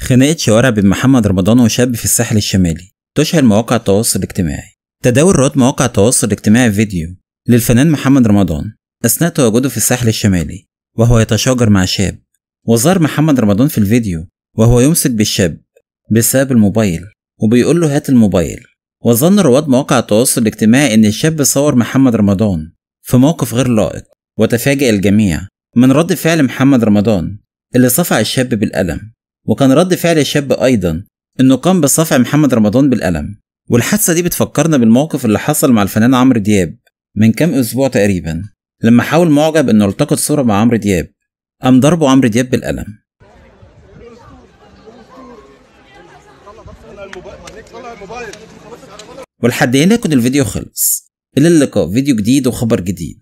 خناقة شوارع بين محمد رمضان وشاب في الساحل الشمالي تشهر مواقع التواصل الاجتماعي تداول رواد مواقع التواصل الاجتماعي فيديو للفنان محمد رمضان أثناء تواجده في الساحل الشمالي وهو يتشاجر مع شاب وظهر محمد رمضان في الفيديو وهو يمسك بالشاب بسبب الموبايل وبيقول له هات الموبايل وظن رواد مواقع التواصل الاجتماعي إن الشاب صور محمد رمضان في موقف غير لائق وتفاجئ الجميع من رد فعل محمد رمضان اللي صفع الشاب بالقلم وكان رد فعل الشاب أيضا إنه قام بصفع محمد رمضان بالقلم والحادثة دي بتفكرنا بالموقف اللي حصل مع الفنان عمرو دياب من كام أسبوع تقريبا لما حاول معجب إنه التقط صورة مع عمرو دياب قام ضربه عمرو دياب بالقلم ولحد هنا يكون الفيديو خلص إلى اللقاء فيديو جديد وخبر جديد